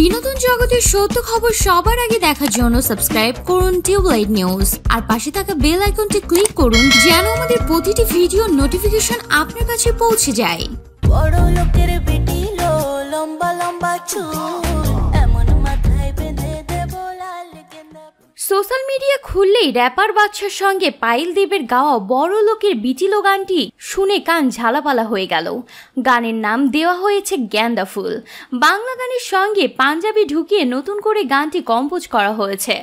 বিনোদন জগতের সত্য খবর সবার আগে দেখার জন্য সাবস্ক্রাইব করুন টিউবলাইট নিউজ আর পাশে থাকা বেল আইকনটি ক্লিক করুন যেন আমাদের প্রতিটি ভিডিও নোটিফিকেশন আপনার কাছে পৌঁছে যায় বড় লোকের বেটি লম্বা লম্বা চুল সোশ্যাল মিডিয়া খুললেই র্যাপার বাদশার সঙ্গে পাইল দেবের গাওয়া বড় লোকের বিচিলো গানটি শুনে কান ঝালাপালা হয়ে গেল গানের নাম দেওয়া হয়েছে গ্যান্দা ফুল বাংলা গানের সঙ্গে পাঞ্জাবি ঢুকিয়ে নতুন করে গানটি কম্পোজ করা হয়েছে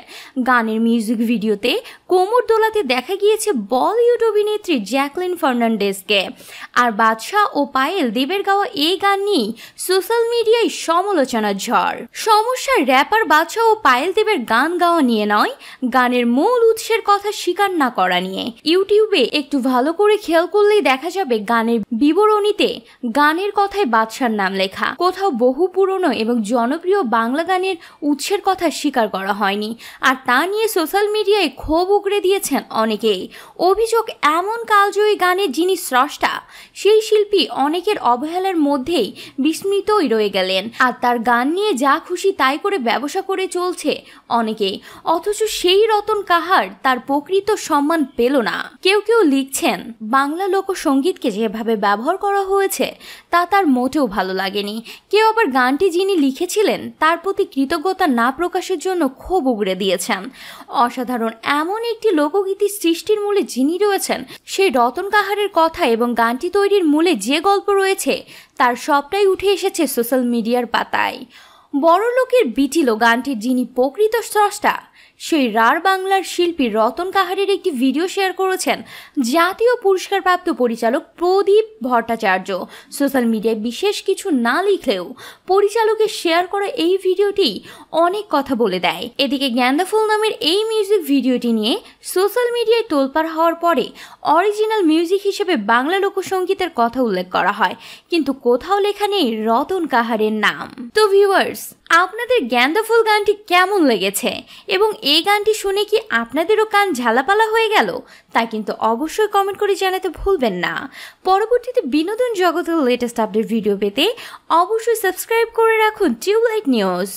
গানের মিউজিক ভিডিওতে কোমর দোলাতে দেখা গিয়েছে বলিউড অভিনেত্রী জ্যাকলিন ফার্নান্ডেসকে আর বাদশাহ ও পায়েল দেবের গাওয়া এই গান নিয়েই সোশ্যাল মিডিয়ায় সমালোচনার ঝড় সমস্যা র্যাপার বাদশাহ ও পায়েল দেবের গান গাওয়া নিয়ে নয় গানের মূল উৎসের কথা স্বীকার না করা নিয়ে ইউটিউবে একটু ভালো করে খেয়াল করলেই দেখা যাবে গানের বিবরণীতে গানের কথায় বাদশার নাম লেখা কোথাও বহু পুরনো এবং জনপ্রিয় বাংলা গানের উৎসের কথা স্বীকার করা হয়নি আর তা নিয়ে সোশ্যাল মিডিয়ায় ক্ষোভ ঠুকরে দিয়েছেন অনেকেই অভিযোগ এমন কালজয়ী গানের যিনি স্রষ্টা সেই শিল্পী অনেকের অবহেলার মধ্যেই বিস্মিতই রয়ে গেলেন আর তার গান নিয়ে যা খুশি তাই করে ব্যবসা করে চলছে অনেকে অথচ সেই রতন কাহার তার প্রকৃত সম্মান পেল না কেউ কেউ লিখছেন বাংলা লোকসঙ্গীতকে যেভাবে ব্যবহার করা হয়েছে তা তার মোটেও ভালো লাগেনি কেউ আবার গানটি যিনি লিখেছিলেন তার প্রতি কৃতজ্ঞতা না প্রকাশের জন্য ক্ষোভ উগড়ে দিয়েছেন অসাধারণ এমন যেখানে একটি লোকগীতি সৃষ্টির মূলে যিনি রয়েছেন সেই রতন কাহারের কথা এবং গানটি তৈরির মূলে যে গল্প রয়েছে তার সবটাই উঠে এসেছে সোশ্যাল মিডিয়ার পাতায় বড়লোকের বিটিল গানটির যিনি প্রকৃত স্রষ্টা সেই রার বাংলার শিল্পী রতন কাহারের একটি ভিডিও শেয়ার করেছেন জাতীয় পুরস্কারপ্রাপ্ত পরিচালক প্রদীপ ভট্টাচার্য সোশ্যাল মিডিয়ায় বিশেষ কিছু না লিখলেও পরিচালকের শেয়ার করা এই ভিডিওটি অনেক কথা বলে দেয় এদিকে গ্যান্দাফুল নামের এই মিউজিক ভিডিওটি নিয়ে সোশ্যাল মিডিয়ায় তোলপাড় হওয়ার পরে অরিজিনাল মিউজিক হিসেবে বাংলা লোকসঙ্গীতের কথা উল্লেখ করা হয় কিন্তু কোথাও লেখা নেই রতন কাহারের নাম তো ভিউয়ার্স আপনাদের গ্যান্দাফুল গানটি কেমন লেগেছে এবং এই গানটি শুনে কি আপনাদেরও কান ঝালাপালা হয়ে গেল তা কিন্তু অবশ্যই কমেন্ট করে জানাতে ভুলবেন না পরবর্তীতে বিনোদন জগতের লেটেস্ট আপডেট ভিডিও পেতে অবশ্যই সাবস্ক্রাইব করে রাখুন টিউবলাইট নিউজ